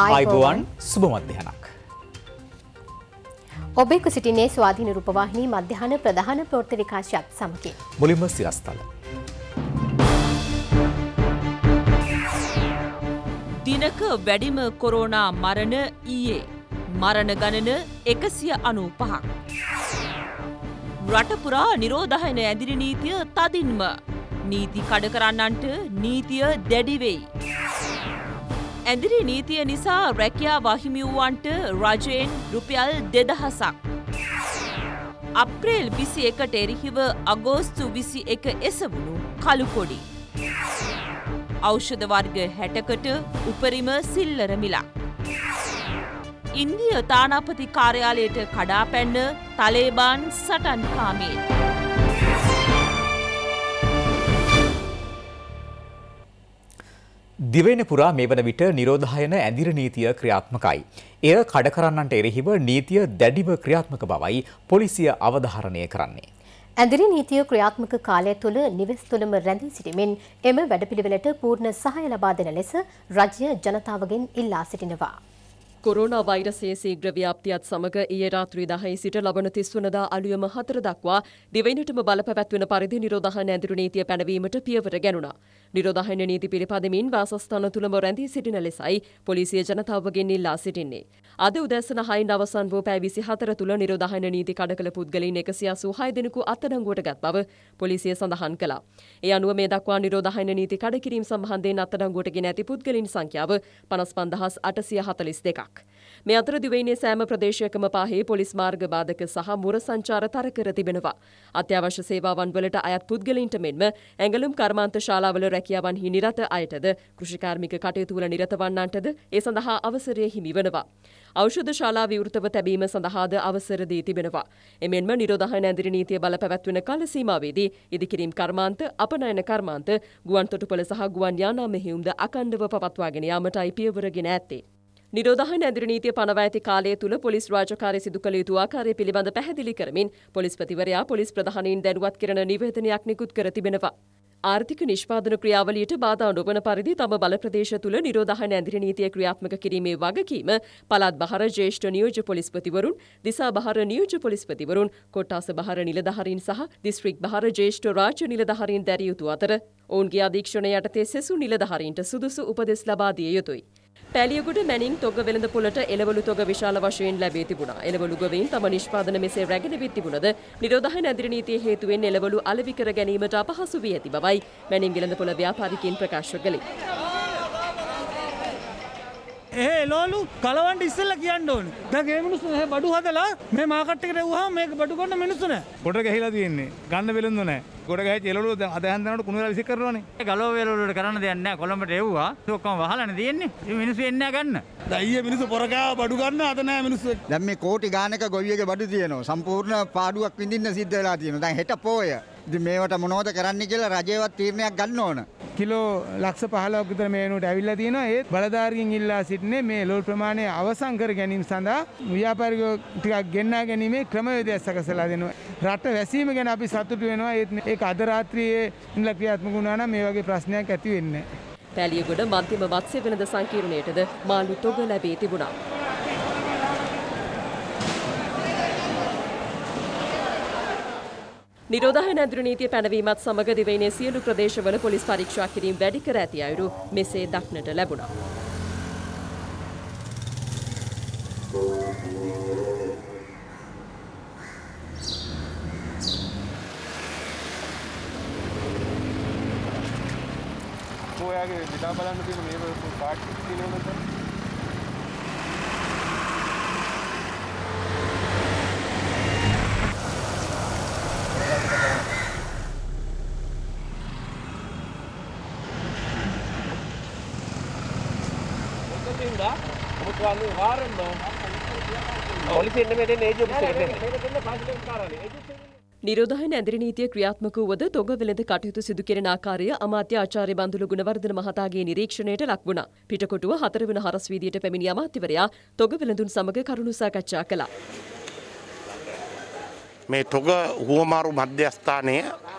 ආයිබෝවන් සුභමධ්‍යහනක්. ඔබෙක් සිටිනේ ස්වාධීන රූපවාහිනී මධ්‍යහන ප්‍රධාන ප්‍රෘත්ති විකාශයක් සමකින්. මුලින්ම සිරස්ථල. දිනක වැඩිම කොරෝනා මරණ ඊයේ. මරණ ගණන එකසිය අනු පහක්. රටපුරා නිරෝධහන ඇදිරි නීතිය තදින්ම. නීති කඩ කරන්නන්ට නීතිය දැඩිවෙයි. ඇඳිරි නීතිය නිසා රැකියා වහිමිවූවන්ට රජයෙන් රුපියල් දෙදහසක්. අප්‍රේල් විසි එකට එරිහිව අගෝස්තු විසි එක එසවුණු කළුකොඩි. ඖෂධ වර්ග හැටකට උපරිම සිල්ලර මිලා. ඉන්දිය තානාපති කාර්යාලයට කඩාපැන්න තලේබාන් සටන්කාමීන්. දිවෙන පුරා මේ වන විට නිරෝධායන ඇඳිර නීතිය ක්‍රියාත්මකයි. එය කඩකරන්නන්ට එරෙහිව නීතිය දැඩිව ක්‍රියාත්මක බවයි පොලිසිය අවධාරණය කරන්නේ. ඇඳිරි නීතිය ක්‍රියාත්මක කාලය තුළ නිවෙස් තුළම රැඳී සිටීමෙන් එම වැඩපිළිවෙලට පූර්ණ සහාය ලබා දෙන ලෙස රජය ජනතාවගෙන් ඉල්ලා සිටිනවා. කොරෝණ වෛරසයේ සීග්‍ර ව්‍යාප්තියත් සමග ඊයේ රාත්‍රී 10 සිට ලබන 30 වනදා අලුයම 4 දක්වා දිවයිනටම බලපැවැත්වෙන පරිදි නිරෝධායන ඇඳුරු නීතිය පැනවීමට පියවර ගැනුණා. නිරෝධායන නීති පිළිපදමින් වාසස්ථාන තුලම රැඳී සිටින ලෙසයි පොලිසිය ජනතාවගෙන් ඉල්ලා සිටින්නේ. අද උදැසන 6යින් අවසන් වූ පැය 24 තුල නිරෝධායන නීති කඩකල පුද්ගලයින් 186 දෙනෙකු අත්අඩංගුවට ගත් බව පොලිසිය සඳහන් කළා. ඒ අනුව මේ දක්වා නිරෝධායන නීති කඩකිරීම සම්බන්ධයෙන් අත්අඩංගුවට ගෙන ඇති පුද්ගලයින් සංඛ්‍යාව 55842ක්. මේ අතර දිවයිනේ සෑම ප්‍රදේශයකම පාහේ පොලිස් මාර්ග බාධක සහ මුර සංචාර තර කර තිබෙනවා. අත්‍යවශ්‍ය සේවාවන් වලට අයත් පුද්ගලයින්ට මෙන්ම ඇඟලුම් කර්මාන්ත ශාලාවල රැකියාවන්හි නිරත අයටද කෘෂිකාර්මික කටයුතු වල නිරත වන්නන්ටද ඒ සඳහා අවසරය හිමි වනවා. ඖෂධ ශාලා විවෘතව තැබීම සඳහාද අවසර දී තිබෙනවා. එමෙන්ම නිරෝධහන ඇඳිරි නීතිය බල පැවැත්වෙන කාල සීමාවේදී ඉදිකිරීම් කර්මාන්ත, අපනයන කර්මාන්ත, ගුවන් තොටුපළ සහ ගුවන් යානා මෙහෙයුම්ද අඛණ්ඩව පවත්වාගෙන යාමටයි පියවර ගෙන ඇත්තේ. නිරෝධහන ඇදිරි නීතිය පනව ඇති කාලය තුළ පොලිස් රාජකාරය සිදු කළ යුතු ආකාරය පිළිබඳ පැහැදිලි කරමින් පොලිස්පතිවරයා පොලිස් ප්‍රධානීන් දැනුවත් කරන නිවේදනයක් නිකුත් කර තිබෙනවා. ආර්ථික නිෂ්පාදන ක්‍රියාවලියට බාධා නොවන පරිදි තම බල ප්‍රදේශ තුළ නිරෝධහන ඇදිරි නීතිය ක්‍රියාත්මක කිරීමේ වගකීම පළාත් බහර ජ්‍යෙෂ්ඨ නියෝජ්‍ය පොලිස්පතිවරුන්, දිසා බහර නියෝජ්‍ය පොලිස්පතිවරුන්, කොට්ටාස බහර නිලධාරීන් සහ දිස්ත්‍රික් බහර ජ්‍යෙෂ්ඨ රාජ්‍ය නිලධාරීන් දැරිය යුතු අතර ඔවුන්ගේ අධීක්ෂණය යටතේ සෙසු නිලධාරීන්ට සුදුසු උපදෙස් ලබා දිය යුතුයි. පැලියගුඩ මැනින් තොග වෙළඳ පුලට එළවලු තොග විශාල වශයෙන් ලැබී තිබුණා. එළවලු ගොවීන් තම නිෂ්පාදන මෙසේ රැගෙන විත් තිබුණද නිරෝධායන ඇදිරි නීතිය හේතුවෙන් එළවලු අලෙවි කර ගැනීමට අපහසු වී ඇති බවයි මැනින් වෙළඳ පොළ ව්‍යාපාරිකයින් ප්‍රකාශ කළේ. ඒ එලෝලු කලවන්ට ඉස්සල්ල කියන්න ඕන දැගේ මිනිස්සු හ බඩු හදලා මේ මාකට්ක රෙව්හා මේක බඩු කන්න මිනිස්සුන ගොඩ ගැහිලා තියෙන්නේ ගන්න වෙලඳ නෑ ගොඩ ගැහ එලු අදහන්දනට කුණ විසි කරන ගලෝ වෙලට කරන්න දෙන්න කොළඹට එව්වා ඔක්කම වහලන තියෙන්නේ මිනිස්සු එන්න ගන්න දයිය මිනිසු පොරකා බඩු ගන්න අතනෑ මිනිස්සු දැම කෝටි ගානක ගොවියක බඩු තියනවා සම්පූර්ණ පාඩුවක් විඳින්න සිද්ධලා තියෙන දැන් හෙට පෝය මේවට මොනවද කරන්න කියලා රජයවත් තීරණයක් ගන්න ඕන. කිලෝ ලක්ෂ 15ක් විතර මේ වෙනුවට ඇවිල්ලා තියෙනවා. ඒත් බලධාරීන් ඉල්ලා සිටින්නේ මේ ලෝල් ප්‍රමාණය අවසන් කර ගැනීම සඳහා ව්‍යාපාරිකයෝ ටිකක් ගෙන්නා ගැනීමේ ක්‍රමවේදයක් සකසලා දෙනවා. රට වැසීම ගැන අපි සතුටු වෙනවා. ඒත් ඒක අද රාත්‍රියේ ඉඳලා ක්‍රියාත්මක වුණා නම් මේ වගේ ප්‍රශ්නයක් ඇති වෙන්නේ නැහැ. පැලියගොඩ මධ්‍යම මත්ස්‍ය වෙළඳ සංකීර්ණයටද මාළු තොග ලැබී තිබුණා. නිරෝධායන ඇදුරු නීතිය පැනවීමත් සමග දිවයිනේ සියලු ප්‍රදේශවල පොලිස් පරීක්ෂා කිරීම වැඩි කර ඇති අයුරු මෙසේ දක්නට ලැබුණා. ඔයාගේ විඩා බලන්න තියෙන මේ කාඩ් තියෙනවද? නිරෝධායන ඇදිරි නීතිය ක්‍රියාත්මක වුවද තොග වෙළඳ කටයුතු සිදු කෙරෙන ආකාරය අමාත්‍ය ආචාර්ය බන්දුලු ගුණවර්ධන මහතාගේ නිරීක්ෂණයට ලක් වුණා. පිටකොටුව හතර වෙන හරස් වීදියට පැමිණි අමාත්‍යවරයා තොග වෙළඳුන් සමග කරුණු සාකච්ඡා කළා. මේ තොග හුවමාරු මධ්‍යස්ථානය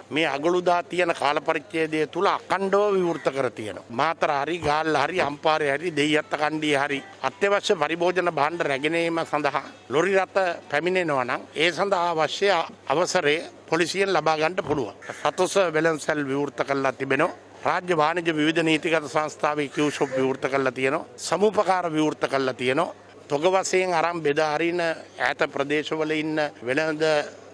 මේ අගලුදා තියෙන කාලපරිච්ඡේදය තුල අඛණ්ඩව විවෘත කර තියෙනවා. මාතර හරි ගාල්ල හරි අම්පාරේ හරි දෙයියත්ත කණ්ඩිය හරි අත්‍යවශ්‍ය පරිභෝජන භාණ්ඩ රැගෙනීම සඳහා ලොරි රථ පැමිණෙනවා නම් ඒ සඳහා අවශ්‍ය අවසරය පොලිසියෙන් ලබා ගන්න පුළුවන්. සතොස වෙළඳසැල් විවෘත කරලා තිබෙනවා. රාජ්‍ය වාණිජ විවිධ නීතිගත සංස්ථාවේ කිව්ෂොප් විවෘත කරලා තියෙනවා. සමූපකාර විවෘත කරලා තියෙනවා. තොග වශයෙන් අරන් බෙදා හරින ඈත ප්‍රදේශවල ඉන්න වෙළඳ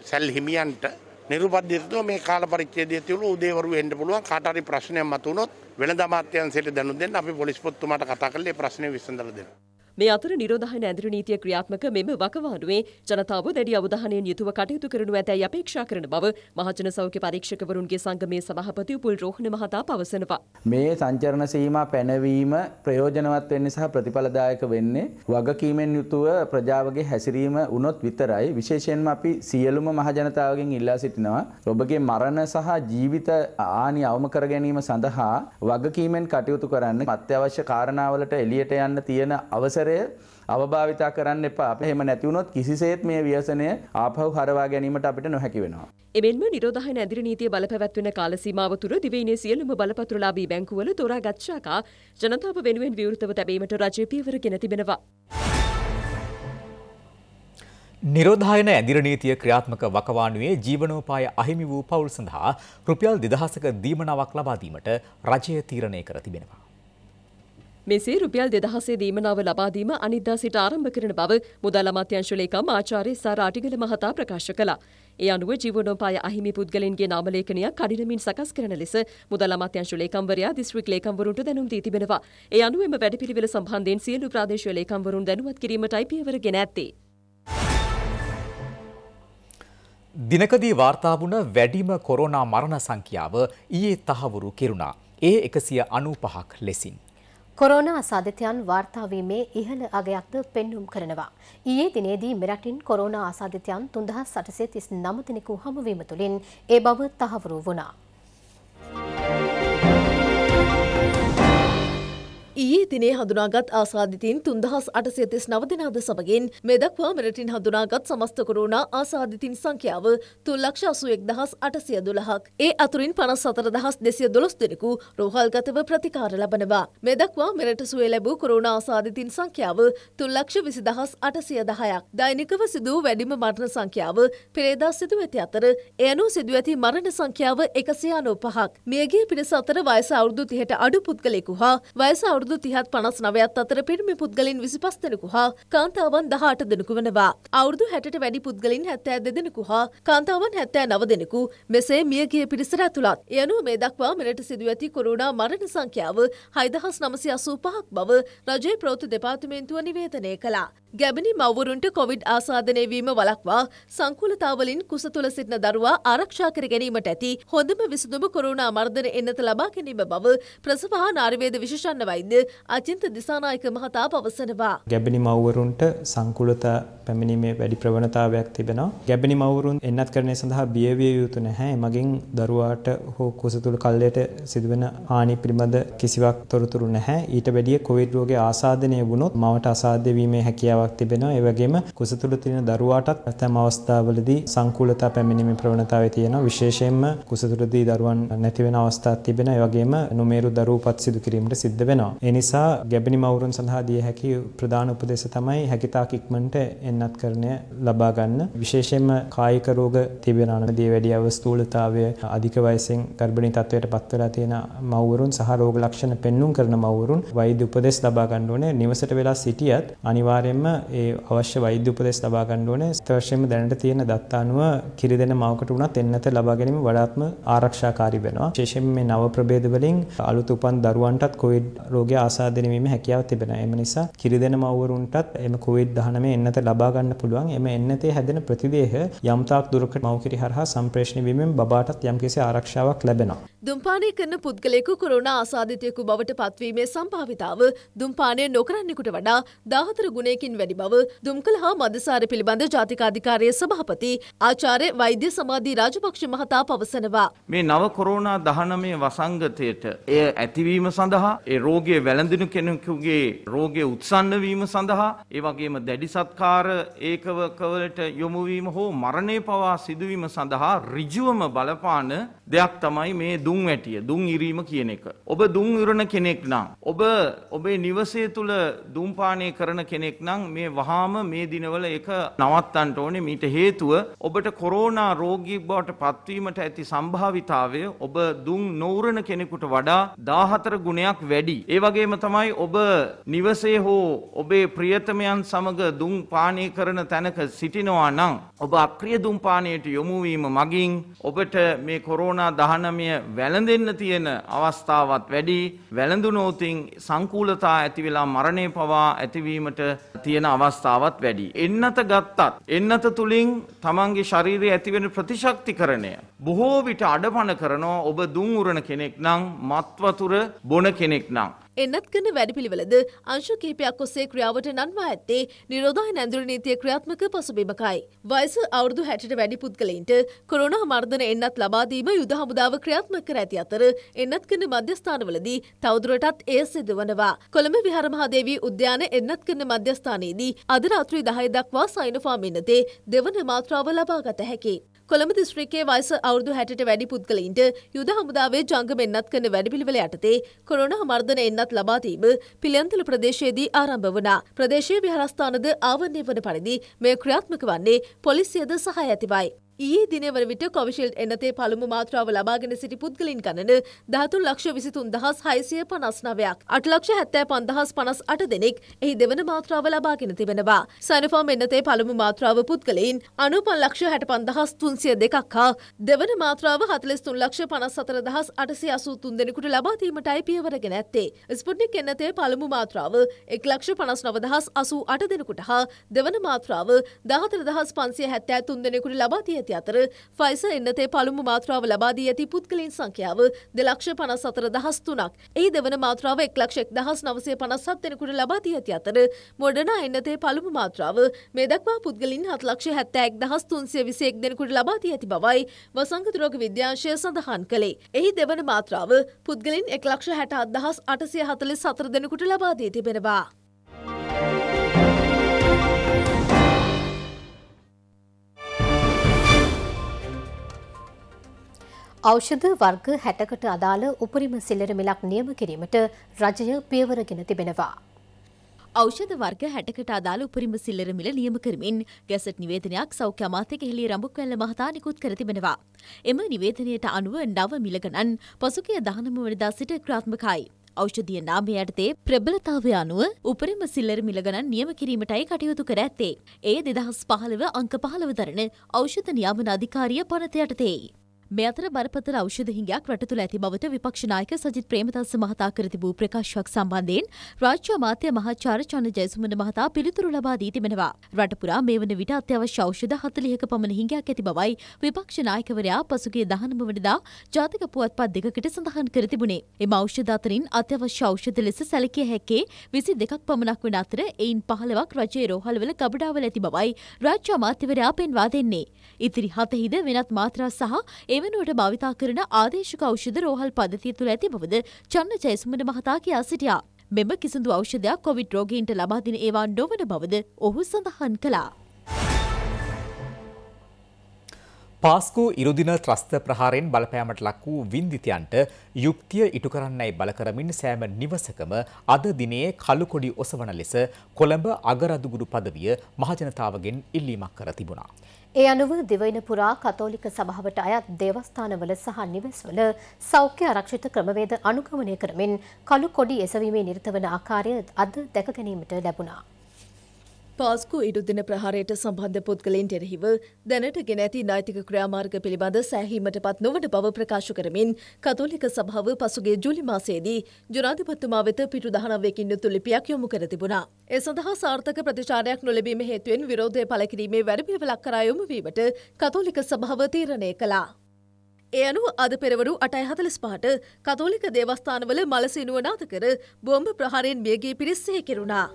සැල් හිමියන්ට නිරුපද්ධිතව මේ කාල පරිච්ඡේදය තුළ උදේවරු වෙන්න පුළුවන් කාට හරි ප්‍රශ්නයක් මතුනොත් වෙළඳ අමාත්‍යාංශයට දැනුම් දෙන්න අපි පොලිස් පොත්තුමාට කතා කරලා ඒ ප්‍රශ්නේ විසඳලා දෙනවා මේ අතර නිරෝධායන ඇඳුරු නීතිය ක්‍රියාත්මක මෙම වකවානුවේ ජනතාව දැඩි අවධානයෙන් යුතුව කටයුතු කරනු ඇතැයි අපේක්ෂා කරන බව මහජන සෞඛ්‍ය පරීක්ෂකවරුන්ගේ සංගමේ සභාපති උපුල් රෝහණ මහතා පවසනවා. මේ සංචරණ සීමා පැනවීම ප්‍රයෝජනවත් වෙන්නේ සහ ප්‍රතිඵලදායක වෙන්නේ වගකීමෙන් යුතුව ප්‍රජාවගේ හැසිරීම වුණොත් විතරයි විශේෂයෙන්ම අපි සියලුම මහජනතාවගෙන් ඉල්ලා සිටිනවා ඔබගේ මරණ සහ ජීවිත ආනි අවම කර ගැනීම සඳහා වගකීමෙන් කටයුතු කරන්න අත්‍යවශ්‍ය කාරණාවලට එළියට යන්න තියෙන අවසර පරිසරය අවභාවිතා කරන්න එපා අපහෙම නැතිවුණොත් කිසිසේත් මේ ව්‍යසනය ආපහු හරවා ගැනීමට අපිට නොහැකි වෙනවා. එමෙන්ම නිරෝධහන ඇදිරි නීතිය බලපැවැත්වෙන කාලසීමාව තුර දිවයිනේ සියලුම බලපත්‍රලාභී බැංකුවල තොරාගත් ශාකා ජනතාව වෙනුවෙන් විවෘතව තැබීමට රජය පියවරගෙන තිබෙනවා. නිරෝධායන ඇදිර නීතිය ක්‍රියාත්මක වකවානුවේ ජීවනෝපාය අහිමි වූ පවුල් සඳහා රුපියල් දෙදහසක දීමනාවක් ලබා දීමට රජය තීරණය කර තිබෙනවා. මෙසේ රුපියල් දෙදහසේ දීමනාව ලබාදීම අනිද්දා සිට ආරම්භ කරන බව මුදල් අමාත්‍යංශ ලේකම් ආචාර්ය සාර අටිගල මහතා ප්‍රකාශ කළා. ඒ අනුව ජීවනෝපාය අහිමි පුද්ගලයන්ගේ නාමලේඛනයක් කඩිනමින් සකස් කරන ලෙස මුදල් අමාත්‍යංශ ලේකම්වරයා දිස්ත්‍රික් ලේකම්වරුන්ට දැනුම් දී තිබෙනවා. ඒ අනුව එම වැඩපිළිවෙල සම්බන්ධයෙන් සියලු ප්‍රාදේශීය ලේකම්වරුන් දැනුවත් කිරීමටයි පියවර ගෙන ඇත්තේ. දිනකදී වාර්තා වුණ වැඩිම කොරෝනා මරණ සංඛ්‍යාව ඊයේ තහවුරු කෙරුණා. ඒ 195ක් ලෙසින් කොරෝනා අසාධිතයන් වාර්තාාවීමේ ඉහළ අගයක්ද පෙන්නුම් කරනවා. ඊයේ දිනේදී මෙරටින් කොරෝනා අසාධිතයන් තුන්දහ සටසේ තිස් නමතිනෙකු හමුවීම තුළින් ඒ බව තහවරු වනා. ඊයේ දිනේ හඳුනාගත් ආසාධිතීන් තුන්දහස් අටසිය තිස් නව දෙනාද සමගින් මේ දක්වා මෙරටින් හඳුනාගත් සමස්ත කොරෝනා ආසාධිතින් සංඛ්‍යාව තුන්ලක්ෂ අසුවෙක් දහස් අටසිය දොළහක්. ඒ අතුරින් පනස් සතර දහස් දෙසිය දොළොස් දෙනෙකු රෝහල්ගතව ප්‍රතිකාර ලබනවා. මේ දක්වා මෙරට සුවේ ලැබූ කොරෝනා ආසාධිතින් සංඛ්‍යාව තුන්ලක්ෂ විසි දහස් අටසිය දහයක්. දෛනිකව සිදූ වැඩිම මරණ සංඛ්‍යාව පෙරේදා සිදු ඇති අතර එයනු සිදු ඇති මරණ සංඛ්‍යාව එකසිය අනෝ පහක්. මියගේ පිරිස අතර වයස අවුරුදු තිහට අඩු පුද්ගලෙකු හා වයස අවුරුදු අවුරුදු තිහත් පනස් නවයත් අතර පිරිමි පුද්ගලින් විසිපස් දෙනෙකු හා කාන්තාවන් දහට දෙනෙකු වනවා. අවුරුදු හැට වැඩි පුද්ගලින් හැත්තෑ දෙදෙනෙකු හා කාන්තාවන් හැත්තෑ නව දෙනෙකු මෙසේ මියගිය පිරිසර ඇතුළත්. එයනුව මේ දක්වා මෙලට සිදුව ඇති කොරුණා මරණ සංඛ්‍යාව හයිදහස් නමසි අසූ පහක් බව රජය ප්‍රෝති දෙපාර්තිමේන්තුව නිවේදනය කළා. ගැබනි මවරුන්ට කොවිඩ් ආසාධනයවීම වලක්වා සංකුලතාවලින් කුස තුළ සිටින දරුවා ආරක්ෂා කර ගැනීමට ඇති හොඳම විසඳුම කොරුණා මර්ධන එන්නත ලබා ගැනීම බව ප්‍රසවහා නාර්වේද විශෂන්න වෛද්‍ය අචින්ත දිසානායක මහතා පවසනවා. ගැබනි මවරුන්ට සංකුලත පැමිණීමේ වැඩි ප්‍රවණතාවයක් තිබෙනවා. ගැබනි මවරුන් එන්නත් කරණය සඳහා බියවිය යුතු නැහැ. මගින් දරුවාට හෝ කුස තුළ කල්ලයට සිදුවන ආනි පිළිබඳ කිසිවක් තොරතුරු නැහැ. ඊට වැඩිය කොවිඩ් රෝගේ ආසාධනය වුණොත් මවට අසාධ්‍ය වීමේ හැකියාවක් අවස්ථාවක් තිබෙනවා. ඒ වගේම කුස තුල තියෙන දරුවාටත් ඇතම් අවස්ථාවලදී සංකූලතා පැමිණීමේ ප්‍රවණතාවය තියෙනවා. විශේෂයෙන්ම කුස තුලදී දරුවන් නැති වෙන අවස්ථා තිබෙනවා. ඒ වගේම නොමේරු දරුවපත් සිදු කිරීමට සිද්ධ වෙනවා. ඒ නිසා ගැබිනි මවුරුන් සඳහා දිය හැකි ප්‍රධාන උපදේශ තමයි හැකියතාක් ඉක්මනට එන්නත් කරණය ලබා ගන්න. විශේෂයෙන්ම කායික රෝග තිබෙනවා නම් දී වැඩි අවස්ථූලතාවය අධික වයසෙන් ගර්භණී තත්වයට පත් වෙලා තියෙන මව්වරුන් සහ රෝග ලක්ෂණ පෙන්눔 කරන මව්වරුන් වෛද්‍ය උපදෙස් ලබා ගන්න ඕනේ. නිවසට වෙලා සිටියත් අනිවාර්යයෙන්ම ඒ අවශ්‍ය වෛද්‍ය උපදෙස් ලබා ගන්න ඕනේ. අත්‍යවශ්‍යම දැනට තියෙන දත්තානුව කිරි දෙන මවකට උනත් එන්නත ලබා ගැනීම වඩාත්ම ආරක්ෂාකාරී වෙනවා. විශේෂයෙන් මේ නව ප්‍රභේද වලින් අලුත් උපන් දරුවන්ටත් කොවිඩ් රෝගය ආසාදනය වීම හැකියාව තිබෙනවා. එම නිසා කිරි දෙන මව්වරුන්ටත් එම කොවිඩ් 19 එන්නත ලබා ගන්න පුළුවන්. එම එන්නතේ හැදෙන ප්‍රතිදේහ යම්තාක් දුරකට මව්කිරි හරහා සම්ප්‍රේෂණය වීමෙන් බබාටත් යම්කිසි ආරක්ෂාවක් ලැබෙනවා. දුම්පානය කරන පුද්ගලයෙකු කොරෝනා ආසාදිතයෙකු බවට පත්වීමේ සම්භාවිතාව දුම්පානය නොකරන්නෙකුට වඩා 14 ගුණයකින් වැඩි වැඩි බව දුම්කල හා මදසාර පිළිබඳ ජාතිකාධිකාරය සභහපති ආචාරය වෛද්‍ය සමාධී රාජපක්ෂ මහතා පවසනවා. මේ නව කොරෝනා දහනමය වසංගතයට එය ඇතිවීම සඳහා ඒ රෝගය වැළඳිනු කෙනෙකුගේ රෝගය උත්සන්නවීම සඳහා ඒවගේම දැඩි සත්කාර ඒකවකවලට යොමුවීම හෝ මරණය පවා සිදුවීම සඳහා රිජුවම බලපාන දෙයක් තමයි මේ දුම් වැටිය දුම් ඉරීම කියන එක. ඔබ දුම් ඉරණ කෙනෙක් නම් ඔබ ඔබේ නිවසේ තුළ දුම්පානය කරන කෙනෙක් නම් මේ වහාම මේ දිනවල එක නවත්තන්ට ඕනේ මීට හේතුව ඔබට කොරෝනා රෝගී බවට පත්වීමට ඇති සම්භාවිතාවය ඔබ දුන් නොවරණ කෙනෙකුට වඩා 14 ගුණයක් වැඩි. ඒ වගේම තමයි ඔබ නිවසේ හෝ ඔබේ ප්‍රියතමයන් සමග දුම් පානය කරන තැනක සිටිනවා නම් ඔබ අක්‍රිය දුම් පානයට යොමු වීම මගින් ඔබට මේ කොරෝනා 19 වැළඳෙන්න තියෙන අවස්ථාවත් වැඩි. වැළඳුනොතින් සංකූලතා ඇති වෙලා මරණය පවා ඇතිවීමට තියෙන තියෙන අවස්ථාවත් වැඩි. එන්නත ගත්තත් එන්නත තුලින් තමන්ගේ ශරීරයේ ඇතිවෙන ප්‍රතිශක්තිකරණය බොහෝ විට අඩපණ කරනවා ඔබ දුම් උරන කෙනෙක් නම් මත්වතුර බොන කෙනෙක් නම් එන්නත් කරන වැඩපිළිවෙලද අංශ කිහිපයක් ඔස්සේ ක්‍රියාවට නන්වා ඇත්තේ නිරෝධය නැඳුරු නීතිය ක්‍රියාත්මක පසුබිමකයි. වයස අවුරුදු 60ට වැඩි පුද්ගලයින්ට කොරෝනා මර්ධන එන්නත් ලබා දීම යුද හමුදාව ක්‍රියාත්මක කර ඇති අතර එන්නත් කරන මධ්‍යස්ථානවලදී තවදුරටත් එය සිදුවනවා. කොළඹ විහාරමහාදේවී උද්‍යාන එන්නත් කරන මධ්‍යස්ථානයේදී අද රාත්‍රී 10 දක්වා සයිනෝෆාම් එන්නතේ දෙවන මාත්‍රාව ලබා ගත හැකි. කොළඹ දිස්ත්‍රික්කයේ වයස අවුරුදු 60ට වැඩි පුද්ගලයින්ට යුද හමුදාවේ ජංගම එන්නත් කරන වැඩපිළිවෙල යටතේ කොරෝනා මර්ධන එන්නත් ලබා දීම පිළියන්තල ප්‍රදේශයේදී ආරම්භ වුණා. ප්‍රදේශීය විහාරස්ථානද ආවරණය වන පරිදි මෙය ක්‍රියාත්මක වන්නේ පොලිසියද සහාය ඇතිවයි. ඊයේ දිනවන විට කොවිශිල්ඩ් එනතේ පළමු මාත්‍රාව ලබාගෙන සිටි පුද්ගලින් ගණන දහතුන් ලක්ෂ විසිතුන් දහස් හයිසිය පනස් නවයක් අට ලක්ෂ හැත්තෑ පන්දහස් පනස් අට දෙනෙක් එහි දෙවන මාත්‍රාව ලබාගෙන තිබෙනවා. සනිෆෝම් එන්නතේ පළමු මාත්‍රාව පුද්ගලයින් අනුපන් ලක්ෂ හැට පන්දහස් තුන්සිය දෙකක් හා දෙවන මාත්‍රාව හතලෙස්තුන් ලක්ෂ පනස් සතර දහස් අටසි අසූතුන් දෙනෙකුට ලබාදීමටයි පියවරගෙන ඇත්තේ. ස්පුට්නික් එන්නතේ පළමු මාත්‍රාව එක් ලක්ෂ පනස් නවදහස් අසූ අට දෙනෙකුට හා දෙවන මාත්‍රාව දහතර දහස් පන්සිය හැත්තෑ තුන් දෙනෙකුට ලබාතිය ඇති අතර ෆයිස එන්නතේ පළමු මාත්‍රාව ලබා දී ඇති පුද්ගලින් සංඛ්‍යාව දෙලක්ෂ පනස් අතර දහස් තුනක්. එහි දෙවන මාත්‍රාව එක් ලක්ෂ දහස් නවසය පනස්සත් දෙනකුට ලබා දී ඇති අතර මොඩනා එන්නතේ පළමු මාත්‍රාව මේ දක්වා පුද්ගලින් හත් ලක්ෂ හැත්තෑක් දහස් තුන්සිය විසෙක් දෙනකුට ලබා දී ඇති බවයි වසංගතුරෝග විද්‍යාංශය සඳහන් කළේ. එහි දෙවන මාත්‍රාව පුද්ගලින් එක් ලක්ෂ හැට අදහස් අටසය හතලෙ සතර දෙනකුට ලබා දී තිබෙනවා. ඖෂධ වර්ග 60කට අදාළ උපරිම සිල්ලර මිලක් නියම කිරීමට රජය පියවරගෙන තිබෙනවා. ෞෂධ වර්ග 60කට අදාළ උපරිම සිල්ලර මිල නියම කරමින් ගැසට් නිවේදනයක් සෞඛ්‍ය අමාත්‍යක හෙළිය රඹුක්වැල්ල මහතා නිකුත් කර තිබෙනවා. එම නිවේදනයට අනුව නව මිල ගණන් පසුගිය 19 වෙනිදා සිට ක්‍රියාත්මකයි. ෞෂධිය නාමය යටතේ ප්‍රබලතාවය අනුව උපරිම සිල්ලර මිල ගණන් නියම කිරීමටයි කටයුතු කර ඇත්තේ. එය 2015 අංක 15 දරන ඖෂධ නියාමන අධිකාරිය පනත යටතේයි. මේ අතර බරපතල ඖෂධ හිඟයක් රට තුළ ඇති බවට විපක්ෂ නායක සජිත් ප්‍රේමදාස මහතා කර තිබූ ප්‍රකාශයක් සම්බන්ධයෙන් රාජ්‍ය අමාත්‍ය මහාචාර්ය චන්න ජයසුමන මහතා පිළිතුරු ලබා දී තිබෙනවා. රට පුරා මේ වන විට අත්‍යවශ්‍ය ඖෂධ 40ක පමණ හිඟයක් ඇති බවයි විපක්ෂ නායකවරයා පසුගිය 19 වනදා ජාතික පුවත්පත් දෙකකට සඳහන් කර තිබුණේ. එම ඖෂධ අතරින් අත්‍යවශ්‍ය ඖෂධ ලෙස සැලකිය හැකේ 22ක් පමණක් වන අතර එයින් 15ක් රජයේ රෝහලවල ගබඩාවල ඇති බවයි රාජ්‍ය අමාත්‍යවරයා පෙන්වා දෙන්නේ. ඉතිරි 7 හිද වෙනත් මාත්‍රා සහ එවනුවට භාවිතා කරන ආදේශක ඖෂධ රෝහල් පද්ධතිය තුළ ඇති බවද චන්න ජයසුමන මහතා කියා සිටියා. මෙම කිසිදු ඖෂධයක් කොවිඩ් රෝගීන්ට ලබා දෙන ඒවා නොවන බවද ඔහු සඳහන් කළා. පාස්කු ඉරුදින ත්‍රස්ත ප්‍රහාරයෙන් බලපෑමට ලක් වූ වින්දිතයන්ට යුක්තිය ඉටු කරන්නයි බලකරමින් සෑම නිවසකම අද දිනේ කළුකොඩි ඔසවන ලෙස කොළඹ අගරදුගුරු පදවිය මහජනතාවගෙන් ඉල්ලීමක් කර තිබුණා. ඒ අනුව දෙවයින පුරා කතෝලික සභාවට අයත් දේවස්ථානවල සහ නිවෙස්වල සෞඛ්‍ය ආරක්ෂිත ක්‍රමවේද අනුගමනය කරමින් කළුකොඩි එසවීමේ නිරත වන ආකාරය අද දැක ගැනීමට ලැබුණා. පාස්කු ඉඩුදින ප්‍රහාරයට සම්බන්ධ පුද්ගලයින් එරෙහිව දැනට ගෙන ඇති නෛතික ක්‍රියාමාර්ග පිළිබඳ සෑහීමට පත් නොවන බව ප්‍රකාශ කරමින් කතෝලික සභාව පසුගේ ජූලි මාසයේදී ජනාධිපතිතුමා වෙත පිටු දහනවයකින් යුතු ලිපියක් යොමු කර තිබුණා. ඒ සඳහා සාර්ථක ප්‍රතිචාරයක් නොලැබීම හේතුවෙන් විරෝධය පළ කිරීමේ වැඩපිළිවෙලක් කරා යොමු වීමට කතෝලික සභාව තීරණය කළා. ඒ අනුව අද පෙරවරු අටයි හතලිස් පහට කතෝලික දේවස්ථානවල මලසිනුවනාත කර බෝම්භ ප්‍රහාරයෙන් මියගිය පිරිස්සෙහි කෙරුණා.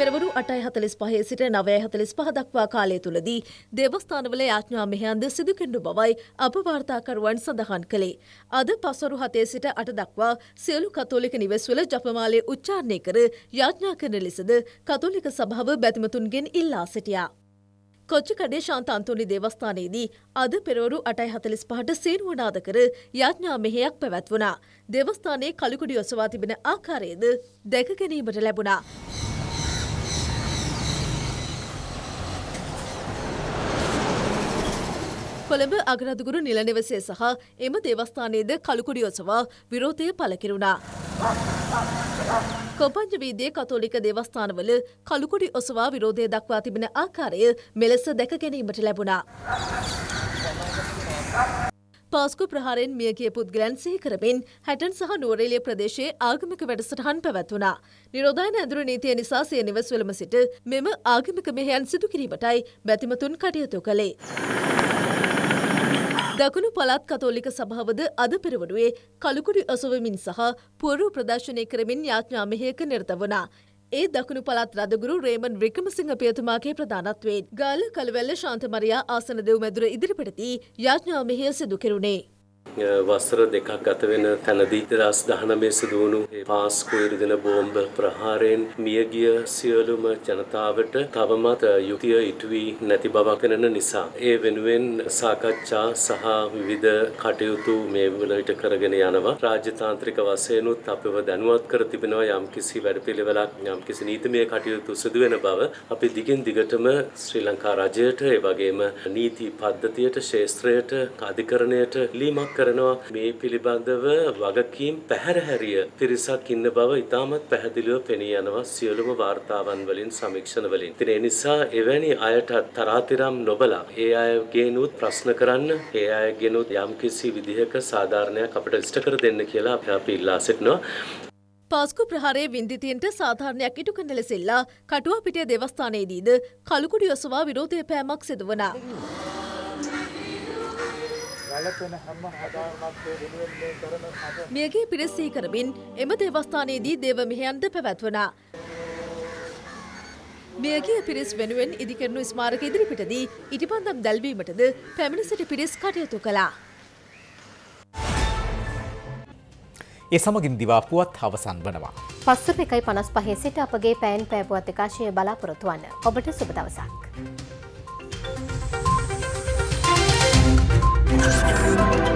පෙරවරු 8:45 සිට 9:45 දක්වා කාලය තුලදී දේවස්ථානවල යාඥා මෙහෙයන්ද සිදු කෙරෙනු බවයි අප වාර්තාකරුවන් සඳහන් කළේ. අද පසොරු 7 සිට 8 දක්වා සියලු කතෝලික නිවෙස්වල ජපමාලය උච්චාරණය කර යාඥා කරන ලෙසද කතෝලික සභාව බැතිමතුන්ගෙන් ඉල්ලා සිටියා. කොච්චිකඩේ ශාන්ත අන්තෝනි දේවස්ථානයේදී අද පෙරවරු 8:45ට සීනුවනාද කර යාඥා මෙහෙයක් පැවැත්වුණා. දේවස්ථානයේ කලුකුඩි ඔසවා තිබෙන ආකාරයද දැක ගැනීමට ලැබුණා. කොළඹ අගරදුගුරු නිලනිවසේ සහ එම දේවස්ථානයේද කළුකුඩියෝසවා විරෝධය පළකිරුණා. කොපංජ වීදයේ කතෝලික දේවස්ථානවල කළුකුඩි ඔසවා විරෝධය දක්වා තිබෙන ආකාරය මෙලෙස දැක ගැනීමට ලැබුණා. පාස්කු ප්‍රහාරෙන් මියගිය පුද්ගලන් සිහි කරමින් හැටන් සහ නුවරේලිය ප්‍රදේශයේ ආගමික වැඩසටහන් පැවැත්වුණා. නිරෝධායන ඇඳුරු නීතිය නිසා සිය නිවස් වලම සිට මෙම ආගමික මෙහෙයන් සිදු කිරීමටයි බැතිමතුන් කටයුතු කළේ. දකුණු පළාත් කතෝලික සභාවද අද පෙරවඩුවේ කළුකුඩි ඔසවමින් සහ පුවරු ප්‍රදර්ශනය කරමින් යාඥා මෙහෙයක නිරත වනා. ඒ දකුණු පළත් රදගුරු රේමන් වික්‍රමසිංහ පියතුමාගේ ප්‍රධානත්වයෙන් ගාල කළුවැල්ල ශාන්තමරයා ආසනදෙව් මැදුර ඉදිරිපටදී යාඥා මෙහෙය සිදු කෙරුණේ. වසර දෙකක් ගත වෙන තැනදී 2019 සිදු වුණු පාස්කු ඉරිදෙන බෝම්බ ප්‍රහාරයෙන් මියගිය සියලුම ජනතාවට තවමත් යුතිය ඉටු වී නැති බවක් වෙනන නිසා ඒ වෙනුවෙන් සාකච්ඡා සහ විවිධ කටයුතු මේ වලට කරගෙන යනවා රාජ්‍යතාන්ත්‍රික වශයෙන්ුත් අපිව දැනුවත් කර තිබෙනවා යම්කිසි වැඩපිළිවෙලක් යම්කිසි නීතිමය කටයුතු සිදු වෙන බව අපි දිගින් දිගටම ශ්‍රී ලංකා රජයට ඒ වගේම නීති පද්ධතියට ශාස්ත්‍රයට අධිකරණයට ලීමක් කරනවා මේ පිළිබඳව වගකීම් පැහැරහැරිය පිරිසක් ඉන්න බව ඉතාමත් පැහැදිලිව පෙනී යනවා සියලුම වාර්තාවන් වලින් සමීක්ෂණ වලින්. ඉතින් ඒ නිසා එවැනි අයට තරාතිරම් නොබලා ඒ අයගෙනුත් ප්‍රශ්න කරන්න ඒ අයගෙනුත් යම්කිසි විදිහක සාධාරණයක් අපිට ඉෂ්ට කර දෙන්න කියලා අපි ඉල්ලා සිටිනවා. පාස්කු ප්‍රහාරයේ විින්දිතීන්ට සාධාරණයක් ඉටු කන ලෙසිල්ලා කටුව පිටේ දෙවස්ථානයේදීද කළුකුඩි ඔසවා විරෝධය පෑමක් සිදුවනා. මියගේ පිරසී කරමින් එම දෙවස්ථානයේදී දේවමිහයන්ද පැවැත්වනා. මියගේ පිරිස් වෙනුවෙන් ඉදිකරනු ස්මාරක ඉදිරිපිටදී ඉටිපන්දම් දැල්වීමටද පැමිණිසිට පිරිස් කටයුතු කළා. ඒ සමගින් දිවාපුවත් අවසන් වනවා. පස්සප එකයි පනස් පහේ සිට අපගේ පෑන් පෑපුවත් එකාශය බලාපොරොතුවන්න ඔබට සුබ දවසක්. Thank you.